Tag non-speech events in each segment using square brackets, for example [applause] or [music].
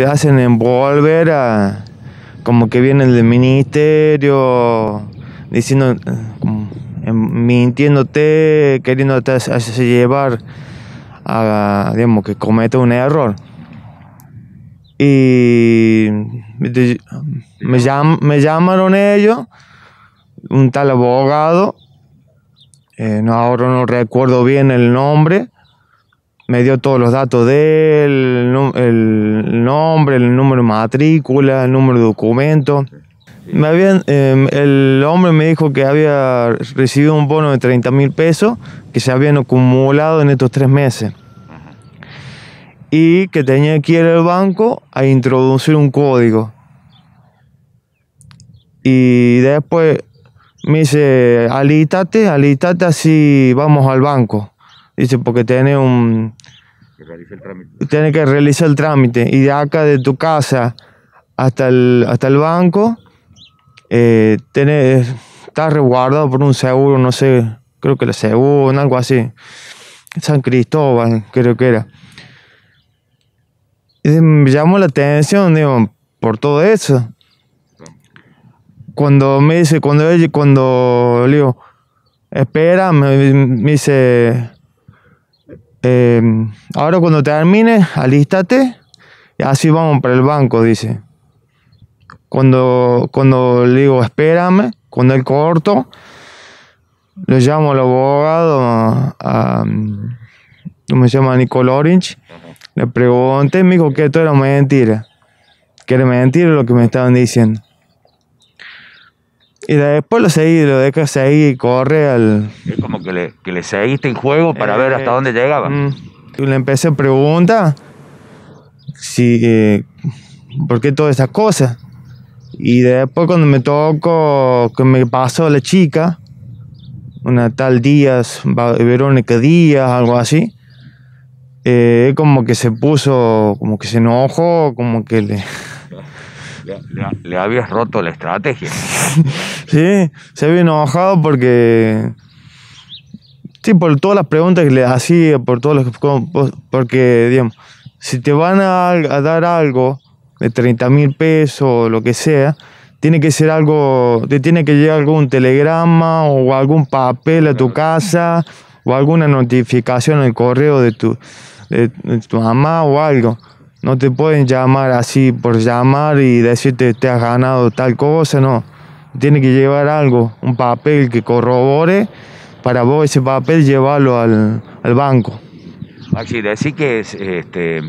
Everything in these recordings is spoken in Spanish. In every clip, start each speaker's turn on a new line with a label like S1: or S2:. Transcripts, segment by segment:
S1: te hacen envolver a como que vienen del ministerio diciendo em, mintiéndote, queriéndote hacerse llevar a digamos que comete un error. Y me, llamaron ellos, un tal abogado, eh, ahora no recuerdo bien el nombre, me dio todos los datos de el, nombre, el número de matrícula, el número de documento. Me em, el hombre me dijo que había recibido un bono de 30 mil pesos que se habían acumulado en estos tres meses y que tenía que ir al banco a introducir un código. Y después me dice, alítate, alítate así vamos al banco dice, porque tiene un... Tiene que realizar el trámite. Y de acá, de tu casa hasta el, hasta el banco, eh, está resguardado por un seguro, no sé, creo que la seguro, algo así. San Cristóbal, creo que era. me llamó la atención, digo, por todo eso. Cuando me dice, cuando cuando le digo, espera, me dice, Em, ahora cuando termine, alístate, así vamos para el banco, dice. Cuando, cuando le digo, espérame, cuando él corto, le llamo al abogado, a, me um, llama Nicole Orange, le pregunté, me dijo que todo era mentira, que era mentira lo que me estaban diciendo. Y después lo seguí, lo dejé y corre al. Es como que le, que le seguiste en juego
S2: para ver hasta eh, dónde llegaba. Mm.
S1: Y le empecé a preguntar si, eh, por qué todas esas cosas. Y después, cuando me tocó, que me pasó la chica, una tal Díaz, Verónica Díaz, algo así, eh, como que se puso, como que se enojó, como que le,
S2: [laughs] le, habías roto la estrategia. [laughs]
S1: Sí, se vino enojado porque. Sí, por todas las preguntas que le hacía, por todos los. Porque, digamos, si te van a, dar algo de 30 mil pesos o lo que sea, tiene que ser algo. Te tiene que llegar algún telegrama o algún papel a tu casa o alguna notificación en el correo de tu, de tu mamá o algo. No te pueden llamar así por llamar y decirte te has ganado tal cosa, no tiene que llevar algo, un papel que corrobore, para vos ese papel llevarlo al, al banco.
S2: Así decir que este,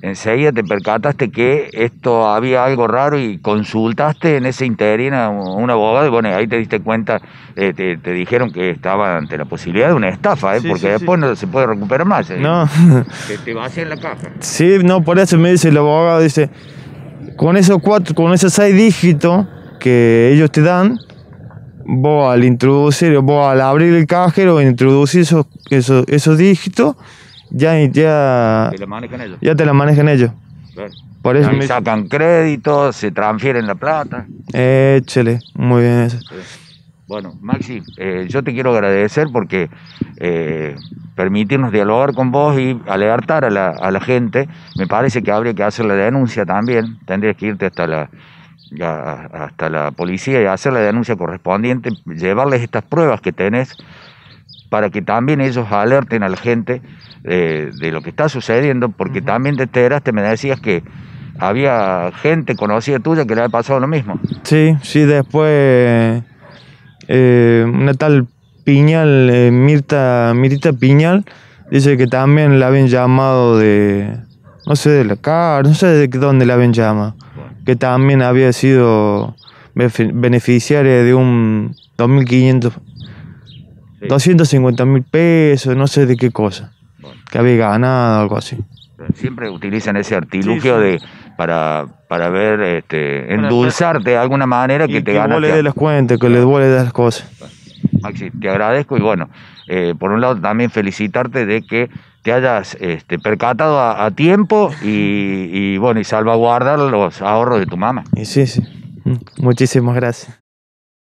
S2: enseguida te percataste que esto había algo raro y consultaste en ese interín a un abogado y bueno, ahí te diste cuenta, eh, te, dijeron que estaba ante la posibilidad de una estafa, eh, porque después no se puede recuperar más. Eh.
S1: No. [laughs]
S2: Que te a hacer la caja.
S1: Sí, no, por eso me dice el abogado, dice, con esos cuatro, con esos seis dígitos que ellos te dan, vos al introducir, vos al abrir el cajero, introducir esos, esos, dígitos, ya, ya, te la manejan ellos. ya te la manejan ellos. Por eso
S2: sacan créditos, se transfieren la plata.
S1: Échale, muy bien eso.
S2: Bueno, Maxi, eh, yo te quiero agradecer porque eh, permitirnos dialogar con vos y alertar a la gente. Me parece que habría que hacer la denuncia también. Tendrías que irte hasta la hasta la policía y hacer la denuncia correspondiente, llevarles estas pruebas que tenés para que también ellos alerten a la gente eh, de lo que está sucediendo, porque también te enteraste, me decías que había gente conocida tuya que le había pasado lo mismo.
S1: Sí, sí, después eh, una tal Piñal, eh, Mirta, Mirita Piñal, dice que también la habían llamado de, no sé, de la CAR, no sé de dónde la habían llamado que también había sido beneficiaria de un 2.500, 250 mil pesos, no sé de qué cosa, que había ganado, algo así.
S2: Siempre utilizan ese artilugio de para, para ver, este, endulzarte de alguna manera que te ganas. Que le des las
S1: cuentas, que le duele las cosas.
S2: Maxi, te agradezco y bueno, eh, por un lado también felicitarte de que te hayas este, percatado a, tiempo y, y, bueno, y
S1: salvaguardar los ahorros de tu mamá. Sí, sí. Mm, muchísimas gracias.